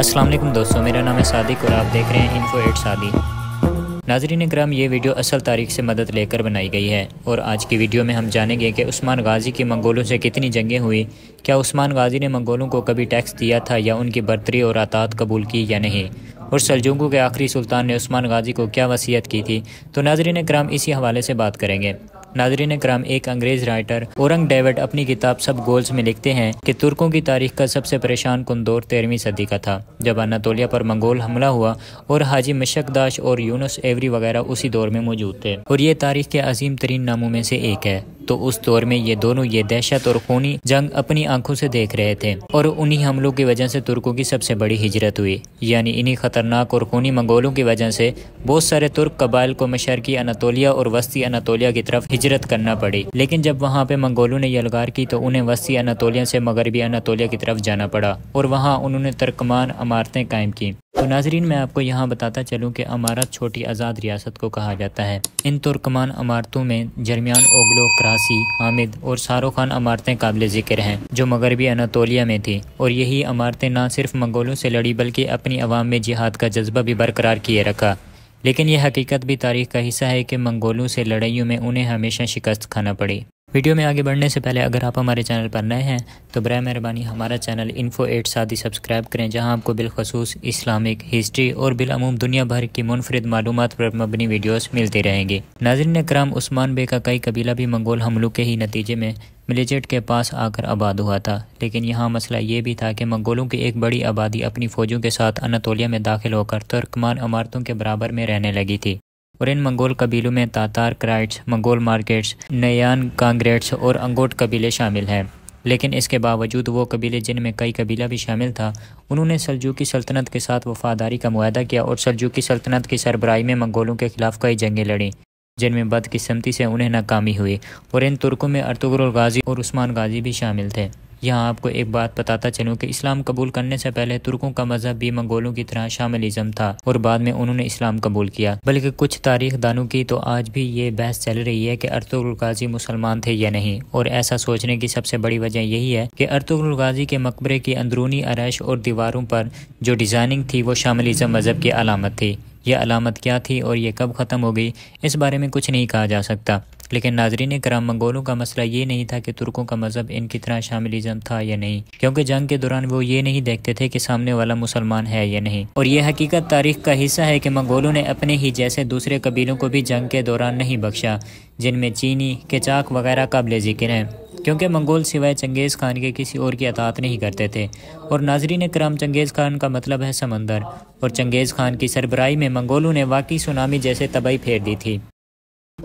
असलम दोस्तों मेरा नाम है सादिक और आप देख रहे हैं इन्फो एट सादी नाजरीन कराम ये वीडियो असल तारीख से मदद लेकर बनाई गई है और आज की वीडियो में हम जानेंगे कि उस्मान गाजी की मंगोलों से कितनी जंगें हुई क्या उस्मान गाजी ने मंगोलों को कभी टैक्स दिया था या उनकी बर्तरी और आतात कबूल की या नहीं और सलजुंगू के आखिरी सुल्तान ने उस्मान गाजी को क्या वसीयत की थी तो नाजरीन कराम इसी हवाले से बात करेंगे नादरीन कराम एक अंग्रेज राइटर औरंग डेविड अपनी किताब सब गोल्स में लिखते हैं कि तुर्कों की तारीख का सबसे परेशान कुंदौर दौर तेरहवीं सदी का था जब अनातोलिया पर मंगोल हमला हुआ और हाजी मशक दाश और यूनस एवरी वगैरह उसी दौर में मौजूद थे और ये तारीख के अजीम तरीन नामों में से एक है तो उस दौर में ये दोनों ये दहशत और खूनी जंग अपनी आंखों से देख रहे थे और उन्हीं हमलों की वजह से तुर्कों की सबसे बड़ी हिजरत हुई यानी इन्हीं खतरनाक और खूनी मंगोलों की वजह से बहुत सारे तुर्क कबाइल को मशरकी अनातोलिया और वस्ती अनातोलिया की तरफ हिजरत करना पड़ी लेकिन जब वहाँ पे मंगोलों ने यलगार की तो उन्हें वस्ती अनातोलिया से मगरबी अनातोलिया की तरफ जाना पड़ा और वहाँ उन्होंने तर्कमान इमारतें कायम की तो नाजरीन मैं आपको यहाँ बताता चलूँ कि अमारत छोटी आज़ाद रियासत को कहा जाता है इन तुर्कमान अमारतों में जरमियान ओगलो क्रासी हामिद और शाहरुख खान अमारतें काबिल ज़िक्र हैं जो मगरबी अनातोलिया में थी और यही अमारतें ना सिर्फ मंगोलों से लड़ी बल्कि अपनी आवाम में जिहाद का जज्बा भी बरकरार किए रखा लेकिन यह हकीकत भी तारीख का हिस्सा है कि मंगोलों से लड़ाइयों में उन्हें हमेशा शिकस्त खाना पड़ी वीडियो में आगे बढ़ने से पहले अगर आप हमारे चैनल पर नए हैं तो बर मेहरबानी हमारा चैनल इन्फो एट ही सब्सक्राइब करें जहां आपको बिलखसूस इस्लामिक हिस्ट्री और बिलूम दुनिया भर की मुनफरद मालूम पर मबनी वीडियोस मिलती रहेंगी नाजरन कराम उस्मान बे का कई कबीला भी मंगोल हमलों के ही नतीजे में मिलेजेट के पास आकर आबाद हुआ था लेकिन यहाँ मसला ये भी था कि मंगोलों की एक बड़ी आबादी अपनी फ़ौजों के साथ अनातोलिया में दाखिल होकर तुर्कमान इमारतों के बराबर में रहने लगी थी और इन मंगोल कबीलों में तातार क्राइट्स मंगोल मार्केट्स नयान कांग्रेट्स और अंगोट कबीले शामिल हैं लेकिन इसके बावजूद वो कबीले जिनमें कई कबीला भी शामिल था उन्होंने की सल्तनत के साथ वफादारी का माहा किया और की सल्तनत की सरबराही में मंगोलों के खिलाफ कई जंगें लड़ी जिनमें बदकिस्मती से उन्हें नाकामी हुई और इन तुर्कों में अर्तुगरुल गाजी और उस्मान गाजी भी शामिल थे यहाँ आपको एक बात बताता चलूँ कि इस्लाम कबूल करने से पहले तुर्कों का मजहब भी मंगोलों की तरह इजम था और बाद में उन्होंने इस्लाम कबूल किया बल्कि कुछ तारीख दानों की तो आज भी ये बहस चल रही है कि अर्तुगरुल गाजी मुसलमान थे या नहीं और ऐसा सोचने की सबसे बड़ी वजह यही है कि अर्तुगरुल गाजी के मकबरे की अंदरूनी अरश और दीवारों पर जो डिजाइनिंग थी वो इजम मजहब की अलामत थी यह अलामत क्या थी और ये कब ख़त्म हो गई इस बारे में कुछ नहीं कहा जा सकता लेकिन नाजरीन कराम मंगोलों का मसला ये नहीं था कि तुर्कों का मज़हब इनकी तरह शामिलिज्म था या नहीं क्योंकि जंग के दौरान वो ये नहीं देखते थे कि सामने वाला मुसलमान है या नहीं और ये हकीकत तारीख का हिस्सा है कि मंगोलों ने अपने ही जैसे दूसरे कबीलों को भी जंग के दौरान नहीं बख्शा जिनमें चीनी केचाक वगैरह काबिल जिक्र हैं क्योंकि मंगोल सिवाय चंगेज़ खान के किसी और की अतात नहीं करते थे और नाजरीन कराम चंगेज़ खान का मतलब है समंदर और चंगेज़ खान की सरबराही में मंगोलों ने वाकई सुनामी जैसे तबाही फेर दी थी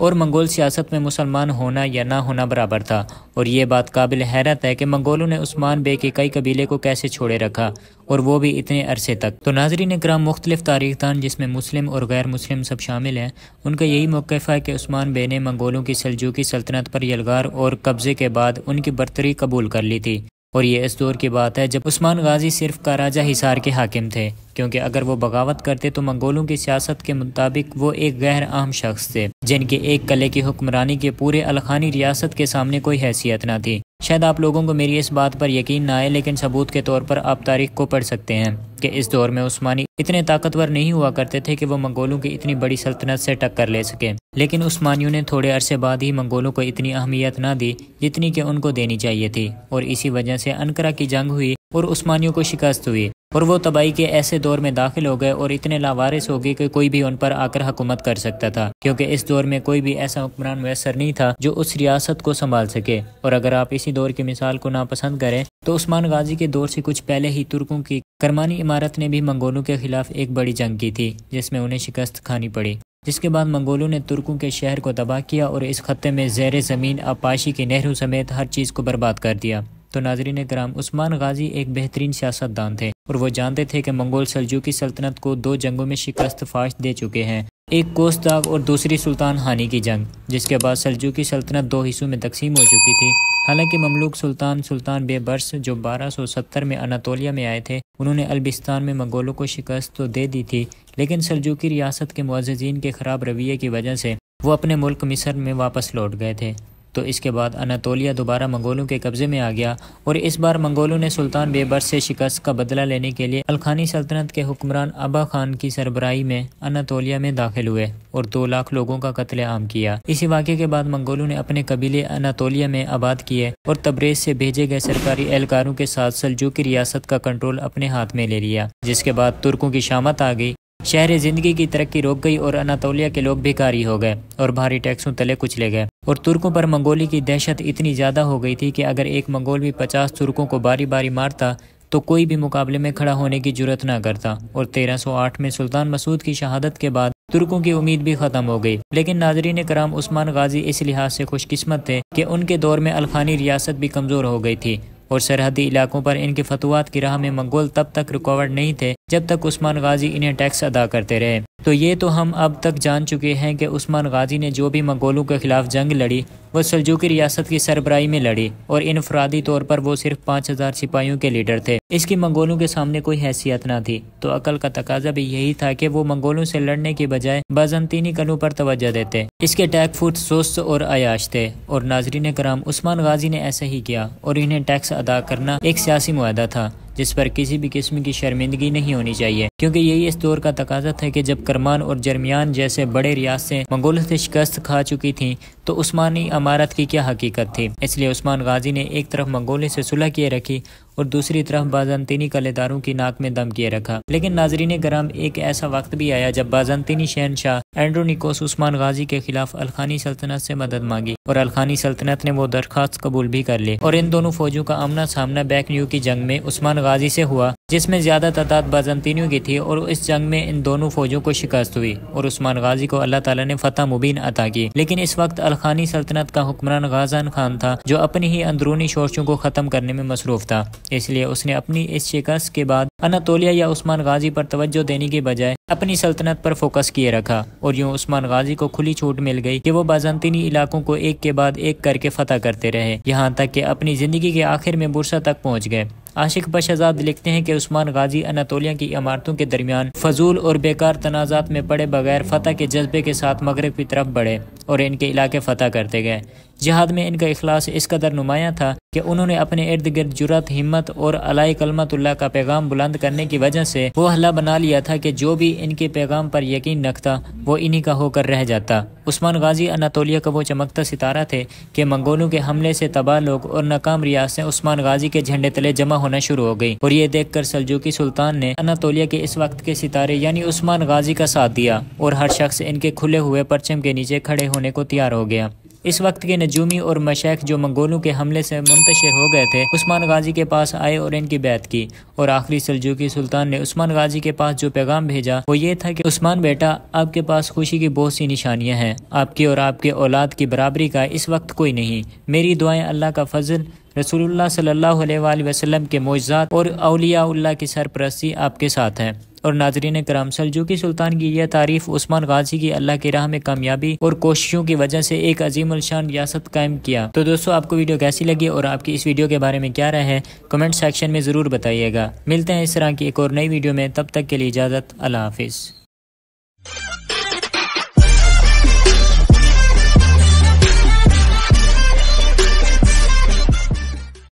और मंगोल सियासत में मुसलमान होना या ना होना बराबर था और ये बात काबिल हैरत है कि मंगोलों ने उस्मान बे के कई कबीले को कैसे छोड़े रखा और वो भी इतने अरसे तक तो नाजरी ने ग्राम मुख्तलिफ तारीख दान जिसमें मुस्लिम और गैर मुस्लिम सब शामिल हैं उनका यही मौकफ़ है कि उस्मान बे ने मंगोलों की सलजूकी सल्तनत पर यलगार और कब्ज़े के बाद उनकी बरतरी कबूल कर ली थी और ये इस दौर की बात है जब उस्मान गाजी सिर्फ का राजा हिसार के हाकिम थे क्योंकि अगर वो बगावत करते तो मंगोलों की सियासत के मुताबिक वो एक गैर आम शख्स थे जिनके एक कले की हुक्मरानी के पूरे अलखानी रियासत के सामने कोई हैसियत ना थी शायद आप लोगों को मेरी इस बात पर यकीन ना आए लेकिन सबूत के तौर पर आप तारीख को पढ़ सकते हैं कि इस दौर में उस्मानी इतने ताकतवर नहीं हुआ करते थे कि वो मंगोलों की इतनी बड़ी सल्तनत से टक्कर ले सके लेकिन उस्मानियों ने थोड़े अरसे बाद ही मंगोलों को इतनी अहमियत ना दी जितनी कि उनको देनी चाहिए थी और इसी वजह से अनकरा की जंग हुई और उस्मानियों को शिकस्त हुई और वो तबाही के ऐसे दौर में दाखिल हो गए और इतने लावारिस हो गए कि कोई भी उन पर आकर हुकूमत कर सकता था क्योंकि इस दौर में कोई भी ऐसा हुक्मरान मैसर नहीं था जो उस रियासत को संभाल सके और अगर आप इसी दौर की मिसाल को नापसंद करें तो उस्मान गाजी के दौर से कुछ पहले ही तुर्कों की करमानी इमारत ने भी मंगोलों के खिलाफ एक बड़ी जंग की थी जिसमें उन्हें शिकस्त खानी पड़ी जिसके बाद मंगोलों ने तुर्कों के शहर को तबाह किया और इस खत्ते में जैर ज़मीन आपाशी की नहरों समेत हर चीज़ को बर्बाद कर दिया तो नाजरीन कराम उस्मान गाजी एक बेहतरीन सियासतदान थे और वो जानते थे कि मंगोल सलजू की सल्तनत को दो जंगों में शिकस्त फाश दे चुके हैं एक कोस्ताग और दूसरी सुल्तान हानि की जंग जिसके बाद सलजू की सल्तनत दो हिस्सों में तकसीम हो चुकी थी हालांकि ममलूक सुल्तान सुल्तान बेबर्स जो 1270 में अनातोलिया में आए थे उन्होंने अलबिस्तान में मंगोलों को शिकस्त तो दे दी थी लेकिन सलजू की रियासत के मुआजीन के ख़राब रवैये की वजह से वो अपने मुल्क मिसर में वापस लौट गए थे तो इसके बाद अनातोलिया दोबारा मंगोलों के कब्ज़े में आ गया और इस बार मंगोलों ने सुल्तान बेबर्स से शिकस्त का बदला लेने के लिए अलखानी सल्तनत के हुक्मरान अबा खान की सरबराही में अनातोलिया में दाखिल हुए और दो लाख लोगों का कत्ल आम किया इसी वाक्य के बाद मंगोलों ने अपने कबीले अनातोलिया में आबाद किए और तबरेज से भेजे गए सरकारी एहलकारों के साथ सलजू की रियासत का कंट्रोल अपने हाथ में ले लिया जिसके बाद तुर्कों की शामत आ गई शहर जिंदगी की तरक्की रोक गई और अनातोलिया के लोग भिखारी हो गए और भारी टैक्सों तले कुचले गए और तुर्कों पर मंगोली की दहशत इतनी ज़्यादा हो गई थी कि अगर एक मंगोल भी पचास तुर्कों को बारी बारी मारता तो कोई भी मुकाबले में खड़ा होने की जरूरत ना करता और 1308 में सुल्तान मसूद की शहादत के बाद तुर्कों की उम्मीद भी खत्म हो गई लेकिन नाजरीन कराम उस्मान गाजी इस लिहाज से खुशकिस्मत थे कि उनके दौर में अलफानी रियासत भी कमज़ोर हो गई थी और सरहदी इलाकों पर इनके फतवात की राह में मंगोल तब तक रुकावट नहीं थे जब तक उस्मान गाजी इन्हें टैक्स अदा करते रहे तो ये तो हम अब तक जान चुके हैं कि उस्मान गाजी ने जो भी मंगोलों के खिलाफ जंग लड़ी वो की रियासत की सरबराही में लड़ी और इनफरादी तौर पर वो सिर्फ पाँच हज़ार सिपाहियों के लीडर थे इसकी मंगोलों के सामने कोई हैसियत ना थी तो अकल का तकाजा भी यही था कि वो मंगोलों से लड़ने के बजाय बाजनतीनी कलों पर तोज्जह देते इसके टैक फूट सुस्त और आयाश थे और नाजरीन कराम उस्मान गाजी ने ऐसा ही किया और इन्हें टैक्स अदा करना एक सियासी माह था जिस पर किसी भी किस्म की शर्मिंदगी नहीं होनी चाहिए क्योंकि यही इस दौर का तकाजा था कि जब करमान और जर्मियान जैसे बड़े रियासतें मंगोल से शिकस्त खा चुकी थीं तो उस्मानी अमारत की क्या हकीकत थी इसलिए उस्मान गाजी ने एक तरफ मंगोलों से सुलह किए रखी और दूसरी तरफ बाजनतीनी कलेदारों की नाक में दम किए रखा लेकिन नाजरीन ग्राम एक ऐसा वक्त भी आया जब बाजनतीनी शहनशाह एंड्रोनिकोस उस्मान गाजी के खिलाफ अलखानी सल्तनत से मदद मांगी और अलखानी सल्तनत ने वो दरख्वास्त कबूल भी कर ली और इन दोनों फौजों का आमना सामना बैक न्यू की जंग में उस्मान गाजी से हुआ जिसमें ज्यादा तादाद बाजनतीनियों की थी और इस जंग में इन दोनों फौजों को शिकस्त हुई और उस्मान गाजी को अल्लाह तला ने फतेह मुबीन अता की लेकिन इस वक्त अलखानी सल्तनत का हुक्मरान गाजान खान था जो अपनी ही अंदरूनी शोरशों को खत्म करने में मसरूफ था इसलिए उसने अपनी इस शिकस्त के बाद अनातोलिया या उस्मान गाजी पर तवज्जो देने के बजाय अपनी सल्तनत पर फोकस किए रखा और यूं उस्मान गाजी को खुली छूट मिल गई कि वो बाजंतीनी इलाकों को एक के बाद एक करके फतह करते रहे यहाँ तक कि अपनी ज़िंदगी के आखिर में बुरसा तक पहुँच गए आशिक बशाजाद लिखते हैं कि उस्मान गाजी अनातोलिया की इमारतों के दरमियान फजूल और बेकार तनाजात में पड़े बगैर फतह के जज्बे के साथ मगरब की तरफ बढ़े और इनके इलाके फतह करते गए जहाद में इनका अखलास इस कदर नुमाया था कि उन्होंने अपने इर्द गिर्द जुरत हिम्मत और अलाई कलमतुल्ला का पैगाम बुलंद करने की वजह से वो हल्ला बना लिया था कि जो भी इनके पैगाम पर यकीन रखता वो इन्हीं का होकर रह जाता उस्मान गाजी अनातोलिया का वो चमकता सितारा थे कि मंगोलों के हमले से तबाह लोग और नाकाम रियासतें उस्मान गाजी के झंडे तले जमा होना शुरू हो गई और ये देखकर सलजूकी सुल्तान ने अनातोलिया के इस वक्त के सितारे यानी उस्मान गाजी का साथ दिया और हर शख्स इनके खुले हुए परचम के नीचे खड़े होने को तैयार हो गया इस वक्त के नजूमी और मशैक जो मंगोलों के हमले से मुंतशिर हो गए थे उस्मान गाजी के पास आए और इनकी बैत की और आखिरी सलजूकी सुल्तान ने उस्मान गाजी के पास जो पैगाम भेजा वो ये था कि उस्मान बेटा आपके पास खुशी की बहुत सी निशानियाँ हैं आपकी और आपके औलाद की बराबरी का इस वक्त कोई नहीं मेरी दुआएं अल्लाह का फजल रसूलुल्लाह सल्लल्लाहु अलैहि वसल्लम के मोजात और अलियाल्ला की सरपरस्ती आपके साथ है और नाजरीन कराम सलजूकी सुल्तान की यह तारीफ उस्मान गाजी की अल्लाह की राह में कामयाबी और कोशिशों की वजह से एक अजीम शान रियासत कायम किया तो दोस्तों आपको वीडियो कैसी लगी और आपकी इस वीडियो के बारे में क्या राय है कमेंट सेक्शन में ज़रूर बताइएगा मिलते हैं इस तरह की एक और नई वीडियो में तब तक के लिए इजाज़त अल्लाह हाफिज़